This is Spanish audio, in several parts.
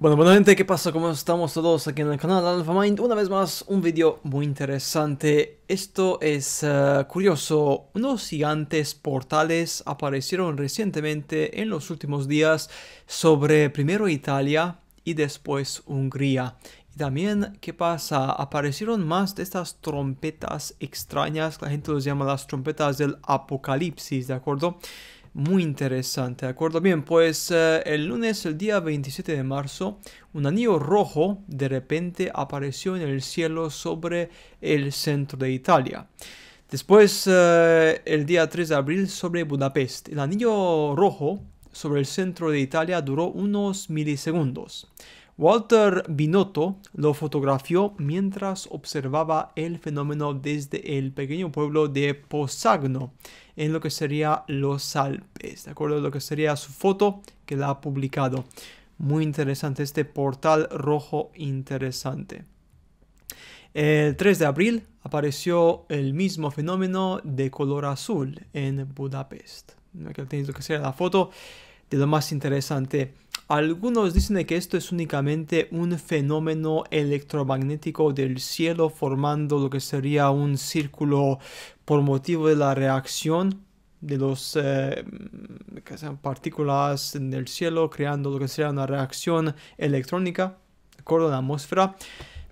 Bueno, bueno gente, ¿qué pasa? ¿Cómo estamos todos aquí en el canal Alpha Mind? Una vez más, un vídeo muy interesante. Esto es eh, curioso. Unos gigantes portales aparecieron recientemente en los últimos días sobre primero Italia y después Hungría. Y también, ¿qué pasa? Aparecieron más de estas trompetas extrañas, la gente los llama las trompetas del apocalipsis, ¿de acuerdo? Muy interesante, ¿de acuerdo? Bien, pues eh, el lunes, el día 27 de marzo, un anillo rojo de repente apareció en el cielo sobre el centro de Italia. Después, eh, el día 3 de abril, sobre Budapest. El anillo rojo sobre el centro de Italia duró unos milisegundos. Walter Binotto lo fotografió mientras observaba el fenómeno desde el pequeño pueblo de Posagno, en lo que sería los Alpes, de acuerdo a lo que sería su foto que la ha publicado. Muy interesante este portal rojo interesante. El 3 de abril apareció el mismo fenómeno de color azul en Budapest. Aquí tenéis lo que sería la foto de lo más interesante. Algunos dicen que esto es únicamente un fenómeno electromagnético del cielo formando lo que sería un círculo por motivo de la reacción de los eh, partículas en el cielo creando lo que sería una reacción electrónica, de acuerdo a la atmósfera.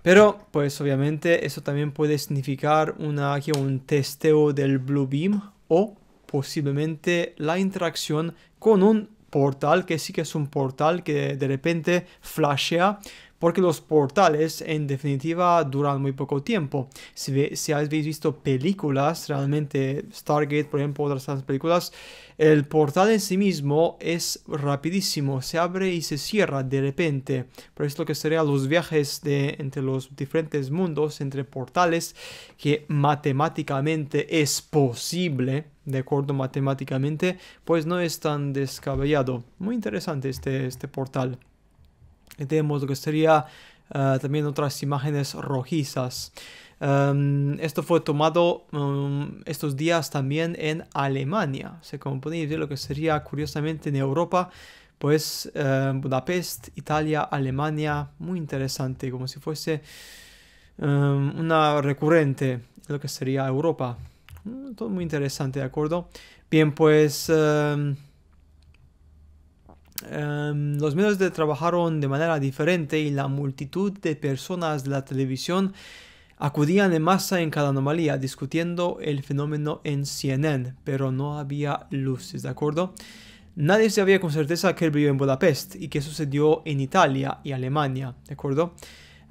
Pero, pues obviamente, eso también puede significar una, un testeo del Blue Beam o posiblemente la interacción con un portal que sí que es un portal que de repente flashea porque los portales en definitiva duran muy poco tiempo. Si, habéis visto películas, realmente Stargate, por ejemplo, otras tantas películas, el portal en sí mismo es rapidísimo, se abre y se cierra de repente. Por esto que serían los viajes de, entre los diferentes mundos, entre portales, que matemáticamente es posible, de acuerdo matemáticamente, pues no es tan descabellado. Muy interesante este, este portal tenemos lo que sería eh, también otras imágenes rojizas. Em, esto fue tomado em, estos días también en Alemania. se sea, como podéis ver, lo que sería curiosamente en Europa, pues em, Budapest, Italia, Alemania, muy interesante, como si fuese una recurrente lo que sería Europa. Mm, todo muy interesante, ¿de acuerdo? Bien, pues... Em, los medios de trabajaron de manera diferente y la multitud de personas de la televisión acudían en masa en cada anomalía, discutiendo el fenómeno en CNN, pero no había luces, ¿de acuerdo? Nadie sabía con certeza que qué vivió en Budapest y qué sucedió en Italia y Alemania, ¿de acuerdo?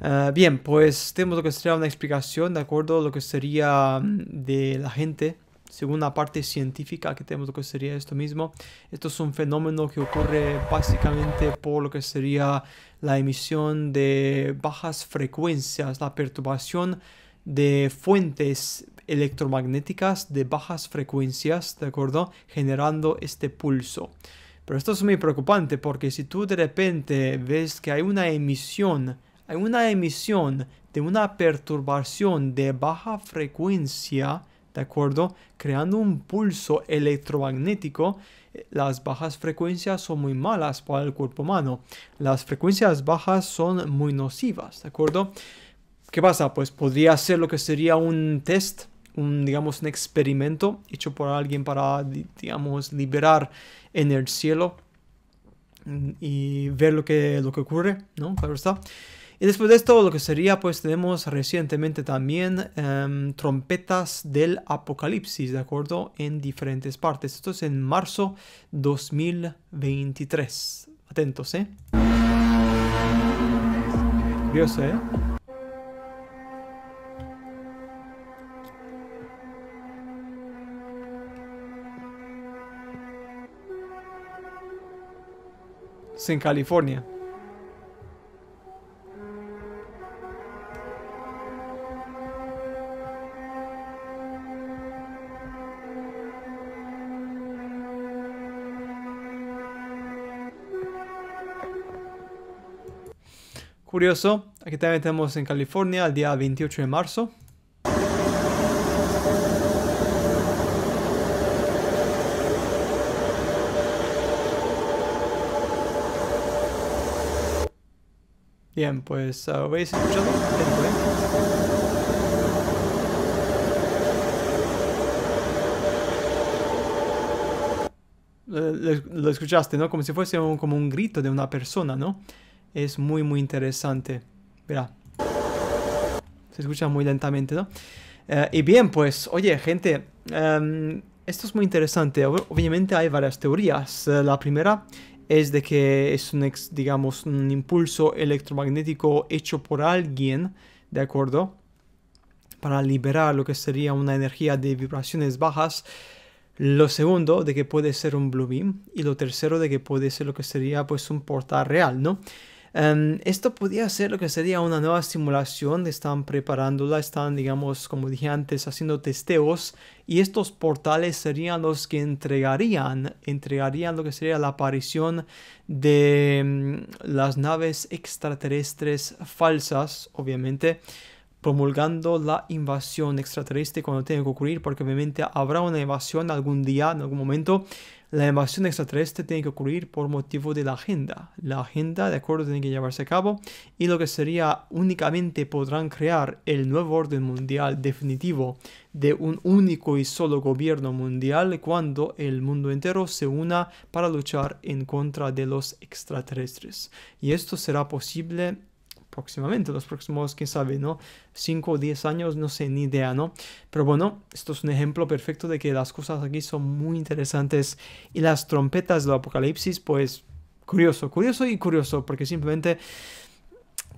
Eh, bien, pues tenemos lo que sería una explicación, ¿de acuerdo? Lo que sería mm, de la gente según la parte científica que tenemos lo que sería esto mismo, esto es un fenómeno que ocurre básicamente por lo que sería la emisión de bajas frecuencias, la perturbación de fuentes electromagnéticas de bajas frecuencias, ¿de acuerdo? Generando este pulso. Pero esto es muy preocupante porque si tú de repente ves que hay una emisión, hay una emisión de una perturbación de baja frecuencia, ¿de acuerdo? Creando un pulso electromagnético, eh, las bajas frecuencias son muy malas para el cuerpo humano. Las frecuencias bajas son muy nocivas, ¿de acuerdo? ¿Qué pasa? Pues podría ser lo que sería un test, un, digamos, un experimento hecho por alguien para, digamos, liberar en el cielo mm, y ver lo que, lo que ocurre, ¿no? Claro está. Y después de esto, lo que sería, pues tenemos recientemente también em, trompetas del apocalipsis, ¿de acuerdo? En diferentes partes. Esto es en marzo 2023. Atentos, ¿eh? Curioso, ¿eh? en California. curioso, aquí también tenemos en California el día 28 de marzo. Bien, pues ah, habéis escuchado. Eh, lo, escuchaste, ¿no? Como si fuese como un grito de una persona, ¿no? es muy muy interesante. Verá. Se escucha muy lentamente, ¿no? Eh, y bien, pues, oye, gente, em, esto es muy interesante. obviamente hay varias teorías. Eh, la primera es de que es un, digamos, un impulso electromagnético hecho por alguien, ¿de acuerdo? Para liberar lo que sería una energía de vibraciones bajas. Lo segundo, de que puede ser un blue beam. Y lo tercero, de que puede ser lo que sería pues un portal real, ¿no? Em, esto podría ser lo que sería una nueva simulación, están preparándola, están, digamos, como dije antes, haciendo testeos y estos portales serían los que entregarían, entregarían lo que sería la aparición de em, las naves extraterrestres falsas, obviamente promulgando la invasión extraterrestre cuando tenga que ocurrir, porque obviamente habrá una invasión algún día, en algún momento, la invasión extraterrestre tiene que ocurrir por motivo de la agenda. La agenda, de acuerdo, tiene que llevarse a cabo y lo que sería únicamente podrán crear el nuevo orden mundial definitivo de un único y solo gobierno mundial cuando el mundo entero se una para luchar en contra de los extraterrestres. Y esto será posible próximamente, los próximos, quién sabe, ¿no? 5 o 10 años, no sé, ni idea, ¿no? Pero bueno, esto es un ejemplo perfecto de que las cosas aquí son muy interesantes y las trompetas del apocalipsis, pues, curioso, curioso y curioso, porque simplemente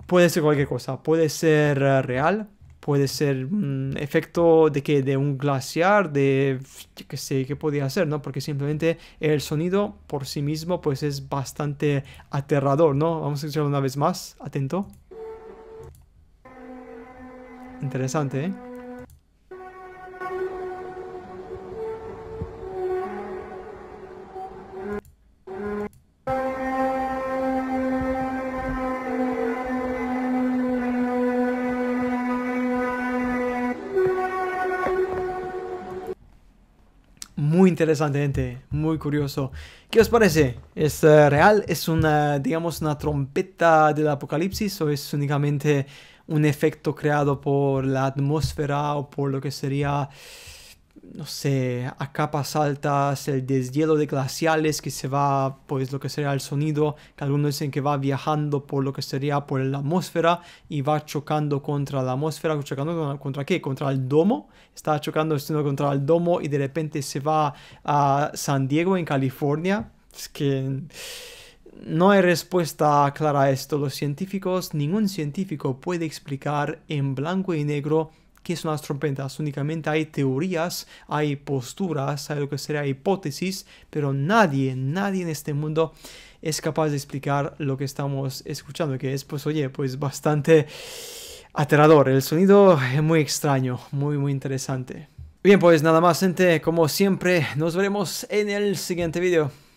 puede ser cualquier cosa, puede ser eh, real, puede ser un mm, efecto de que de un glaciar de yo qué sé qué podía ser, no porque simplemente el sonido por sí mismo pues es bastante aterrador no vamos a escucharlo una vez más atento Interesante, ¿eh? Muy interesante, gente. Muy curioso. ¿Qué os parece? ¿Es eh, real? ¿Es una, digamos, una trompeta del apocalipsis o es únicamente un efecto creado por la atmósfera o por lo que sería, no sé, a capas altas, el deshielo de glaciales que se va, pues lo que sería el sonido, que algunos dicen que va viajando por lo que sería por la atmósfera y va chocando contra la atmósfera, chocando contra, qué, contra el domo, está chocando contra el domo y de repente se va a San Diego en California, es que no hay respuesta clara a esto. Los científicos, ningún científico puede explicar en blanco y negro qué son las trompetas. Únicamente hay teorías, hay posturas, hay lo que sería hipótesis, pero nadie, nadie en este mundo es capaz de explicar lo que estamos escuchando, que es, pues oye, pues bastante aterrador. El sonido es muy extraño, muy, muy interesante. Bien, pues nada más gente, como siempre, nos veremos en el siguiente video.